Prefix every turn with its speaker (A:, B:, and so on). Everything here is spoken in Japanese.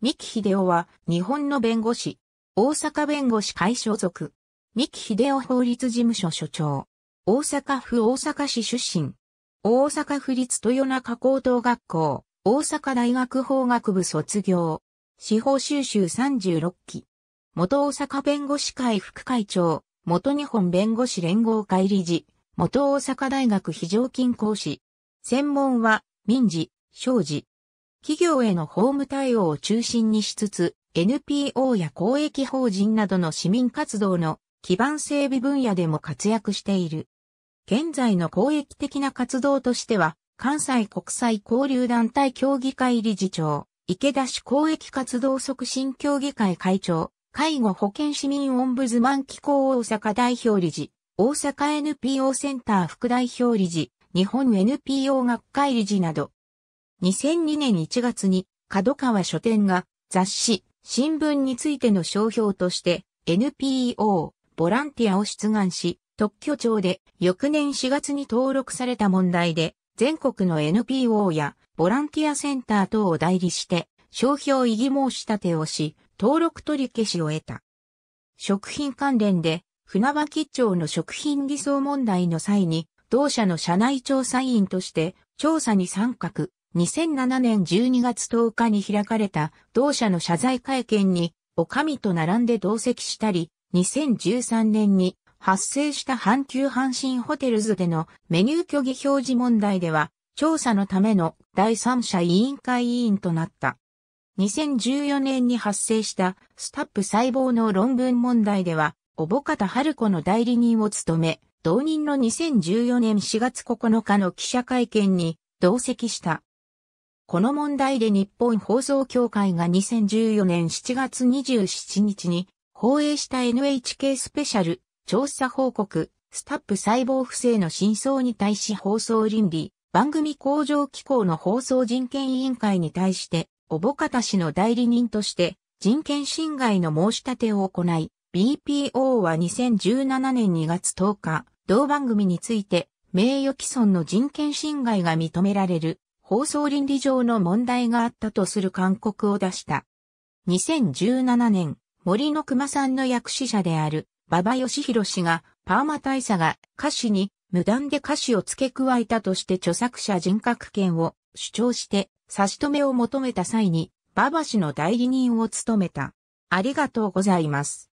A: 三木秀夫は日本の弁護士、大阪弁護士会所属、三木秀夫法律事務所所長、大阪府大阪市出身、大阪府立豊中高等学校、大阪大学法学部卒業、司法修習36期、元大阪弁護士会副会長、元日本弁護士連合会理事、元大阪大学非常勤講師、専門は民事、商事、企業への法務対応を中心にしつつ、NPO や公益法人などの市民活動の基盤整備分野でも活躍している。現在の公益的な活動としては、関西国際交流団体協議会理事長、池田市公益活動促進協議会会長、介護保健市民オンブズマン機構大阪代表理事、大阪 NPO センター副代表理事、日本 NPO 学会理事など、2002年1月に角川書店が雑誌、新聞についての商標として NPO、ボランティアを出願し、特許庁で翌年4月に登録された問題で、全国の NPO やボランティアセンター等を代理して、商標異議申し立てをし、登録取り消しを得た。食品関連で、船場町の食品偽装問題の際に、同社の社内調査委員として調査に参画、2007年12月10日に開かれた同社の謝罪会見に、おかみと並んで同席したり、2013年に発生した阪急阪神ホテルズでのメニュー虚偽表示問題では、調査のための第三者委員会委員となった。2014年に発生したスタップ細胞の論文問題では、小保方春子の代理人を務め、同人の2014年4月9日の記者会見に同席した。この問題で日本放送協会が2014年7月27日に放映した NHK スペシャル調査報告スタップ細胞不正の真相に対し放送倫理番組向上機構の放送人権委員会に対して、おぼかた氏の代理人として人権侵害の申し立てを行い、BPO は2017年2月10日、同番組について名誉毀損の人権侵害が認められる放送倫理上の問題があったとする勧告を出した。2017年、森の熊さんの役師者である、馬場義弘氏が、パーマ大佐が歌詞に無断で歌詞を付け加えたとして著作者人格権を主張して差し止めを求めた際に、馬場氏の代理人を務めた。ありがとうございます。